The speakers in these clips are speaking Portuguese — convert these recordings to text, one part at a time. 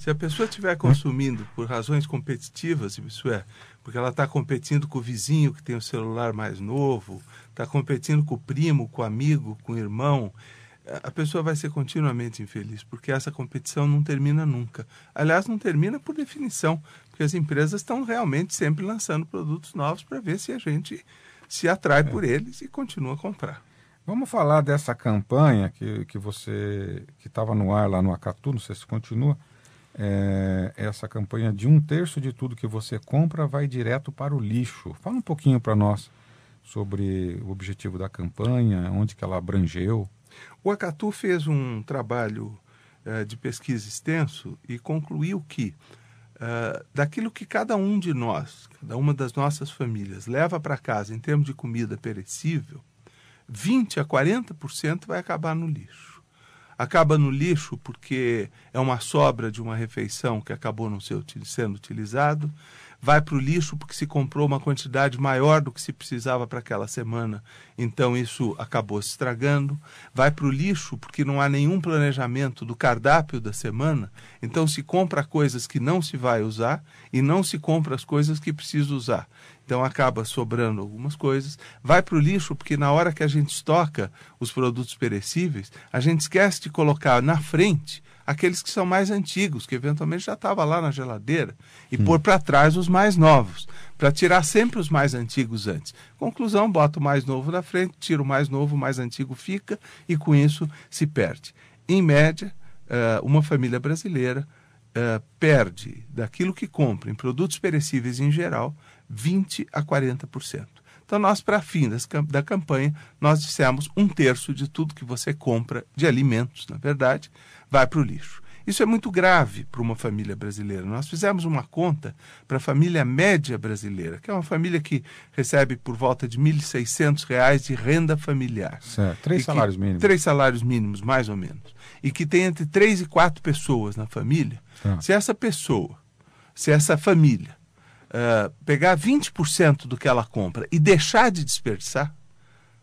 Se a pessoa estiver consumindo por razões competitivas, isso é, porque ela está competindo com o vizinho que tem o celular mais novo, está competindo com o primo, com o amigo, com o irmão, a pessoa vai ser continuamente infeliz, porque essa competição não termina nunca. Aliás, não termina por definição, porque as empresas estão realmente sempre lançando produtos novos para ver se a gente se atrai por é. eles e continua a comprar. Vamos falar dessa campanha que, que você que estava no ar lá no Acatu, não sei se continua, é, essa campanha de um terço de tudo que você compra vai direto para o lixo. Fala um pouquinho para nós sobre o objetivo da campanha, onde que ela abrangeu. O Acatu fez um trabalho é, de pesquisa extenso e concluiu que uh, daquilo que cada um de nós, cada uma das nossas famílias leva para casa em termos de comida perecível, 20 a 40% vai acabar no lixo acaba no lixo porque é uma sobra de uma refeição que acabou não sendo utilizado vai para o lixo porque se comprou uma quantidade maior do que se precisava para aquela semana, então isso acabou se estragando, vai para o lixo porque não há nenhum planejamento do cardápio da semana, então se compra coisas que não se vai usar e não se compra as coisas que precisa usar. Então acaba sobrando algumas coisas, vai para o lixo porque na hora que a gente estoca os produtos perecíveis, a gente esquece de colocar na frente aqueles que são mais antigos, que eventualmente já estava lá na geladeira, e hum. pôr para trás os mais novos, para tirar sempre os mais antigos antes. Conclusão, bota o mais novo na frente, tira o mais novo, o mais antigo fica, e com isso se perde. Em média, eh, uma família brasileira eh, perde daquilo que compra em produtos perecíveis em geral 20 a 40%. Então, nós, para fim das, da campanha, nós dissemos um terço de tudo que você compra de alimentos, na verdade, vai para o lixo. Isso é muito grave para uma família brasileira. Nós fizemos uma conta para a família média brasileira, que é uma família que recebe por volta de R$ 1.600 de renda familiar. Certo. Três salários que, mínimos. Três salários mínimos, mais ou menos. E que tem entre três e quatro pessoas na família. Tá. Se essa pessoa, se essa família eh, pegar 20% do que ela compra e deixar de desperdiçar,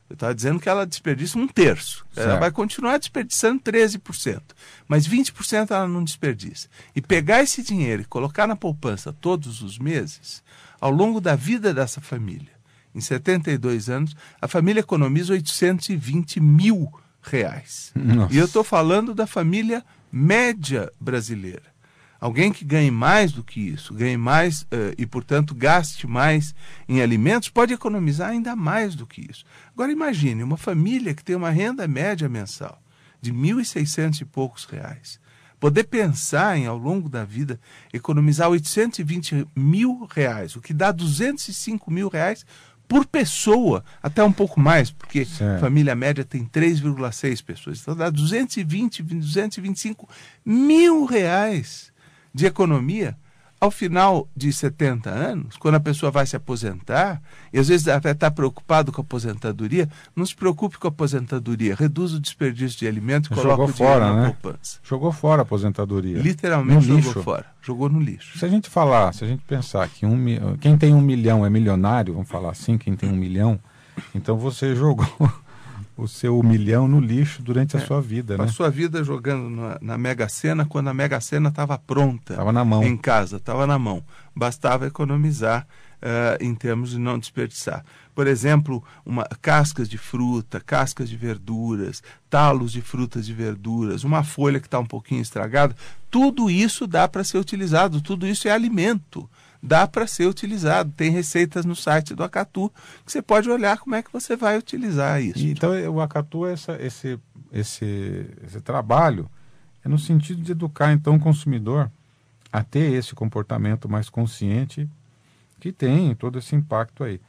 eu estava dizendo que ela desperdiça um terço. Certo. Ela vai continuar desperdiçando 13%. Mas 20% ela não desperdiça. E pegar esse dinheiro e colocar na poupança todos os meses, ao longo da vida dessa família, em 72 anos, a família economiza 820 mil reais. Nossa. E eu estou falando da família média brasileira. Alguém que ganhe mais do que isso, ganhe mais uh, e, portanto, gaste mais em alimentos, pode economizar ainda mais do que isso. Agora imagine uma família que tem uma renda média mensal de 1.600 e poucos reais. Poder pensar em, ao longo da vida, economizar 820 mil reais, o que dá 205 mil reais por pessoa, até um pouco mais, porque certo. família média tem 3,6 pessoas. Então dá 220, 225 mil reais de economia, ao final de 70 anos, quando a pessoa vai se aposentar, e às vezes até está preocupado com a aposentadoria, não se preocupe com a aposentadoria, reduz o desperdício de alimento e jogou coloca o fora, na né? poupança. Jogou fora a aposentadoria. Literalmente no jogou lixo. fora, jogou no lixo. Se a gente falar, se a gente pensar que um, quem tem um milhão é milionário, vamos falar assim, quem tem um milhão, então você jogou o seu milhão no lixo durante a é, sua vida. Né? A sua vida jogando na, na Mega Sena quando a Mega Sena estava pronta. Estava na mão. Em casa, estava na mão. Bastava economizar uh, em termos de não desperdiçar. Por exemplo, uma, cascas de fruta, cascas de verduras, talos de frutas e verduras, uma folha que está um pouquinho estragada, tudo isso dá para ser utilizado, tudo isso é alimento dá para ser utilizado. Tem receitas no site do Acatu que você pode olhar como é que você vai utilizar isso. Então, o Acatu, essa, esse, esse, esse trabalho, é no sentido de educar, então, o consumidor a ter esse comportamento mais consciente que tem todo esse impacto aí.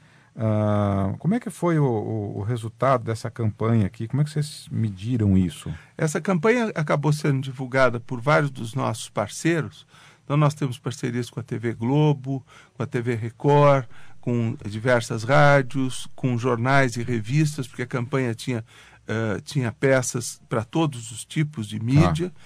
Ah, como é que foi o, o, o, resultado dessa campanha aqui? Como é que vocês mediram isso? Essa campanha acabou sendo divulgada por vários dos nossos parceiros, então nós temos parcerias com a TV Globo, com a TV Record, com diversas rádios, com jornais e revistas, porque a campanha tinha, uh, tinha peças para todos os tipos de mídia. Ah.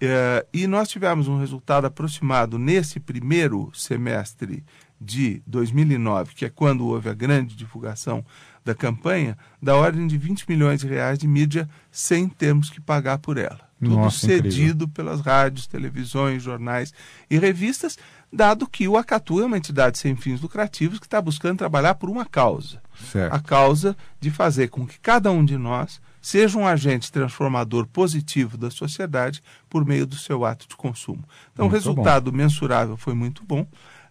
É, e nós tivemos um resultado aproximado nesse primeiro semestre de 2009, que é quando houve a grande divulgação da campanha, da ordem de 20 milhões de reais de mídia sem termos que pagar por ela. Tudo Nossa, cedido incrível. pelas rádios, televisões, jornais e revistas, dado que o Acatu é uma entidade sem fins lucrativos que está buscando trabalhar por uma causa. Certo. A causa de fazer com que cada um de nós Seja um agente transformador positivo da sociedade por meio do seu ato de consumo. Então, muito o resultado bom. mensurável foi muito bom.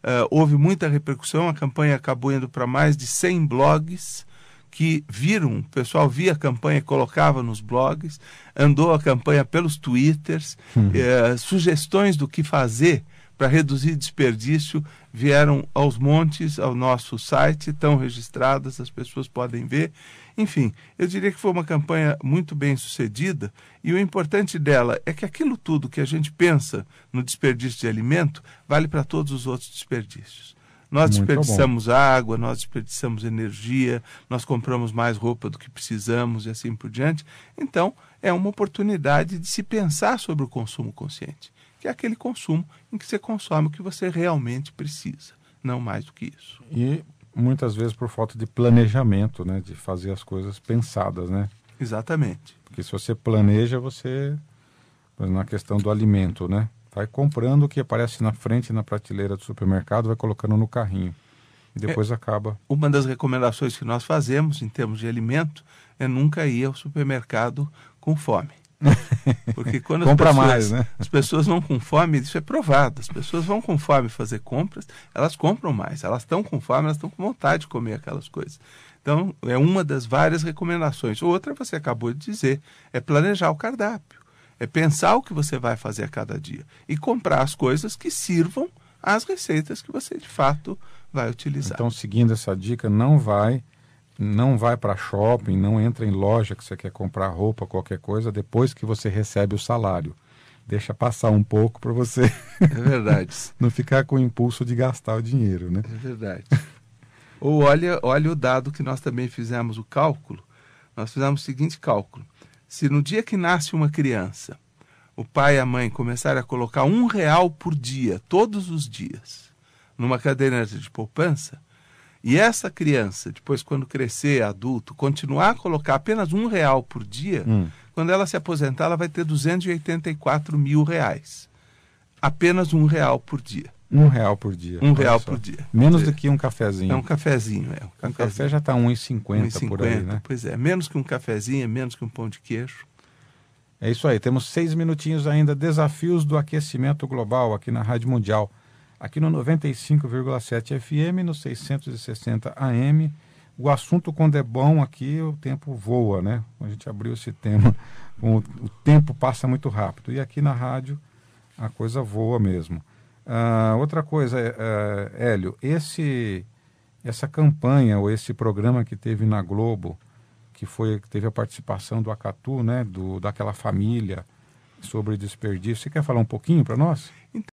Uh, houve muita repercussão, a campanha acabou indo para mais de 100 blogs que viram, o pessoal via a campanha, colocava nos blogs, andou a campanha pelos twitters, hum. eh, sugestões do que fazer para reduzir desperdício, vieram aos montes ao nosso site, estão registradas, as pessoas podem ver. Enfim, eu diria que foi uma campanha muito bem sucedida e o importante dela é que aquilo tudo que a gente pensa no desperdício de alimento vale para todos os outros desperdícios. Nós muito desperdiçamos bom. água, nós desperdiçamos energia, nós compramos mais roupa do que precisamos e assim por diante. Então, é uma oportunidade de se pensar sobre o consumo consciente que é aquele consumo em que você consome o que você realmente precisa, não mais do que isso. E muitas vezes por falta de planejamento, né, de fazer as coisas pensadas, né? Exatamente. Porque se você planeja, você na questão do alimento, né? Vai comprando o que aparece na frente na prateleira do supermercado, vai colocando no carrinho e depois é, acaba. Uma das recomendações que nós fazemos em termos de alimento é nunca ir ao supermercado com fome. Porque quando Compra as, pessoas, mais, né? as pessoas vão com fome, isso é provado. As pessoas vão com fome fazer compras, elas compram mais. Elas estão com fome, elas estão com vontade de comer aquelas coisas. Então, é uma das várias recomendações. Outra, você acabou de dizer, é planejar o cardápio. É pensar o que você vai fazer a cada dia. E comprar as coisas que sirvam às receitas que você, de fato, vai utilizar. Então, seguindo essa dica, não vai não vai para shopping, não entra em loja que você quer comprar roupa, qualquer coisa, depois que você recebe o salário. Deixa passar um pouco para você. É verdade. não ficar com o impulso de gastar o dinheiro, né? É verdade. Ou olha, olha o dado que nós também fizemos o cálculo. Nós fizemos o seguinte cálculo: se no dia que nasce uma criança, o pai e a mãe começarem a colocar um real por dia, todos os dias, numa caderneta de poupança, e essa criança, depois, quando crescer adulto, continuar a colocar apenas um real por dia, hum. quando ela se aposentar, ela vai ter 284 mil reais. Apenas um real por dia. Um real por dia. Um real só. por dia. Menos dizer, do que um cafezinho. É um cafezinho, é. Um, cafezinho. Tá um café já está 1,50 por aí, né? Pois é, menos que um cafezinho, é menos que um pão de queijo. É isso aí, temos seis minutinhos ainda. Desafios do aquecimento global aqui na Rádio Mundial aqui no 95,7 FM, no 660 AM. O assunto quando é bom aqui, o tempo voa, né? A gente abriu esse tema, o, o tempo passa muito rápido. E aqui na rádio a coisa voa mesmo. Ah, outra coisa, uh, Hélio, esse, essa campanha ou esse programa que teve na Globo, que foi que teve a participação do Acatu, né, do, daquela família sobre desperdício. Você quer falar um pouquinho para nós?